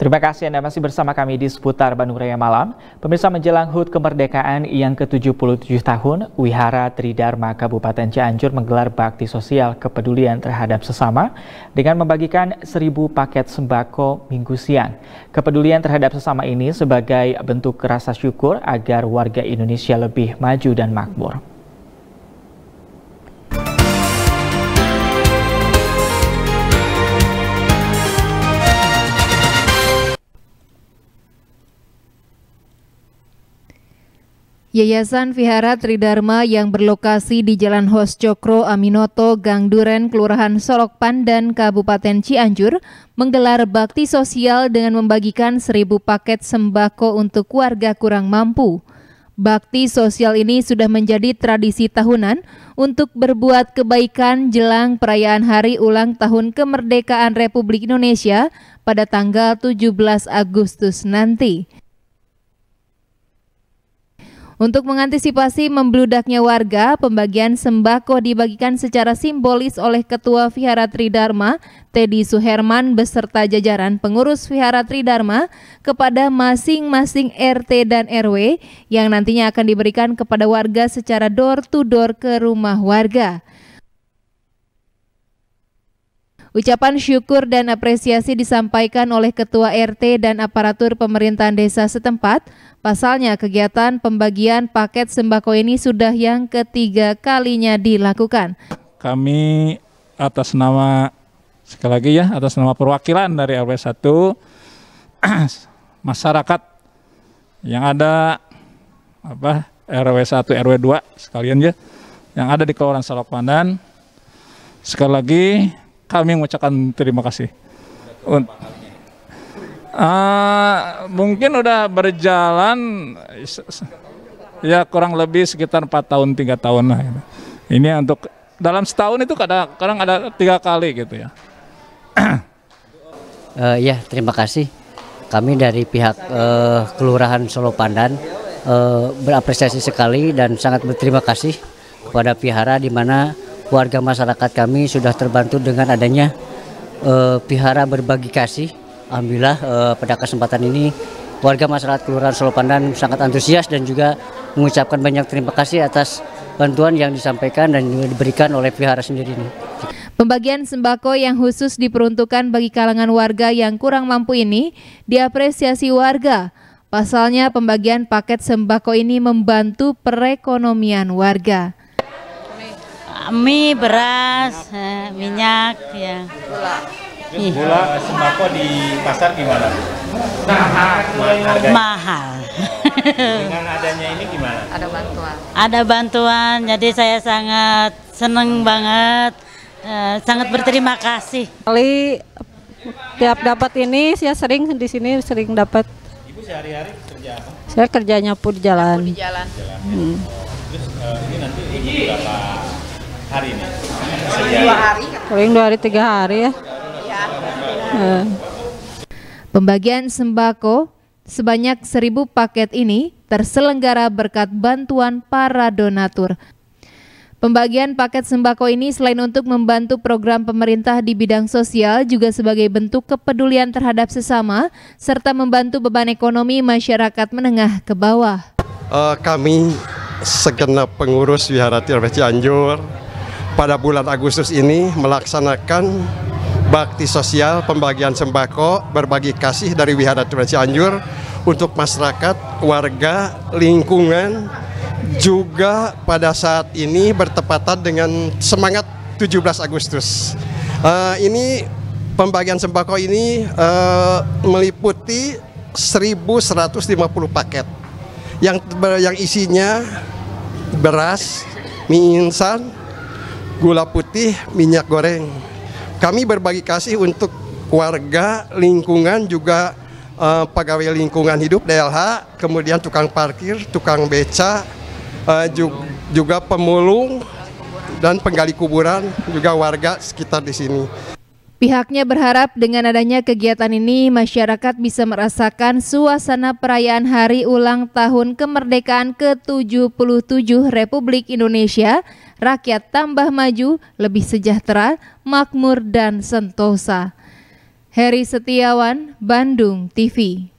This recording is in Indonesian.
Terima kasih Anda masih bersama kami di seputar Bandung Raya Malam. Pemirsa menjelang HUT kemerdekaan yang ke-77 tahun, Wihara Tridharma Kabupaten Cianjur menggelar bakti sosial kepedulian terhadap sesama dengan membagikan 1000 paket sembako minggu siang. Kepedulian terhadap sesama ini sebagai bentuk rasa syukur agar warga Indonesia lebih maju dan makmur. Yayasan Vihara Tridharma yang berlokasi di Jalan Hos Cokro Aminoto, Gang Duren, Kelurahan Sorok Pandan, Kabupaten Cianjur, menggelar bakti sosial dengan membagikan seribu paket sembako untuk warga kurang mampu. Bakti sosial ini sudah menjadi tradisi tahunan untuk berbuat kebaikan jelang perayaan hari ulang tahun kemerdekaan Republik Indonesia pada tanggal 17 Agustus nanti. Untuk mengantisipasi membludaknya warga, pembagian sembako dibagikan secara simbolis oleh Ketua Vihara Tridharma, Teddy Suherman beserta jajaran pengurus Vihara Tridharma kepada masing-masing RT dan RW yang nantinya akan diberikan kepada warga secara door to door ke rumah warga. Ucapan syukur dan apresiasi disampaikan oleh Ketua RT dan aparatur pemerintahan desa setempat. Pasalnya, kegiatan pembagian paket sembako ini sudah yang ketiga kalinya dilakukan. Kami atas nama, sekali lagi ya, atas nama perwakilan dari RW 1, masyarakat yang ada apa RW 1, RW 2 sekalian ya, yang ada di Kelurahan Salok Pandan. Sekali lagi kami mengucapkan terima kasih. uh, mungkin udah berjalan ya kurang lebih sekitar 4 tahun, tiga tahun lah. Gitu. Ini untuk dalam setahun itu kadang, kadang ada tiga kali gitu ya. uh, ya terima kasih. Kami dari pihak uh, Kelurahan Solo Pandan uh, berapresiasi sekali dan sangat berterima kasih kepada Pihara di mana warga masyarakat kami sudah terbantu dengan adanya uh, pihara berbagi kasih. Alhamdulillah uh, pada kesempatan ini warga masyarakat Kelurahan Solo Pandan sangat antusias dan juga mengucapkan banyak terima kasih atas bantuan yang disampaikan dan diberikan oleh pihara sendiri ini. Pembagian sembako yang khusus diperuntukkan bagi kalangan warga yang kurang mampu ini diapresiasi warga. Pasalnya pembagian paket sembako ini membantu perekonomian warga mie, beras, minyak, eh, minyak ya. Gula. Gula sembako di pasar gimana? Mahal. Mahal. Mahal. Dengan adanya ini gimana? Ada bantuan. Ada bantuan, jadi saya sangat senang banget, eh, sangat berterima kasih. Kali tiap dapat ini, saya sering di sini sering dapat. Ibu sehari-hari kerja apa? Saya kerjanya pun di jalan. Nyapu di jalan. Hmm. Terus uh, ini nanti berapa hari ini? Dua hari. Paling dua hari tiga hari ya. Iya. Eh. Pembagian sembako sebanyak seribu paket ini terselenggara berkat bantuan para donatur. Pembagian paket sembako ini selain untuk membantu program pemerintah di bidang sosial juga sebagai bentuk kepedulian terhadap sesama serta membantu beban ekonomi masyarakat menengah ke bawah. Eh, kami segenap pengurus Wihara Tirta Cianjur pada bulan Agustus ini melaksanakan bakti sosial pembagian sembako berbagi kasih dari Wihara Tuhan Cianjur untuk masyarakat, warga, lingkungan juga pada saat ini bertepatan dengan semangat 17 Agustus. Uh, ini pembagian sembako ini uh, meliputi 1150 paket yang yang isinya beras, mie instan, gula putih, minyak goreng. Kami berbagi kasih untuk warga, lingkungan juga uh, pegawai lingkungan hidup DLH, kemudian tukang parkir, tukang beca, uh, eh, ju juga pemulung dan penggali kuburan juga warga sekitar di sini. Pihaknya berharap dengan adanya kegiatan ini masyarakat bisa merasakan suasana perayaan hari ulang tahun kemerdekaan ke-77 Republik Indonesia, rakyat tambah maju, lebih sejahtera, makmur dan sentosa. Heri Setiawan, Bandung TV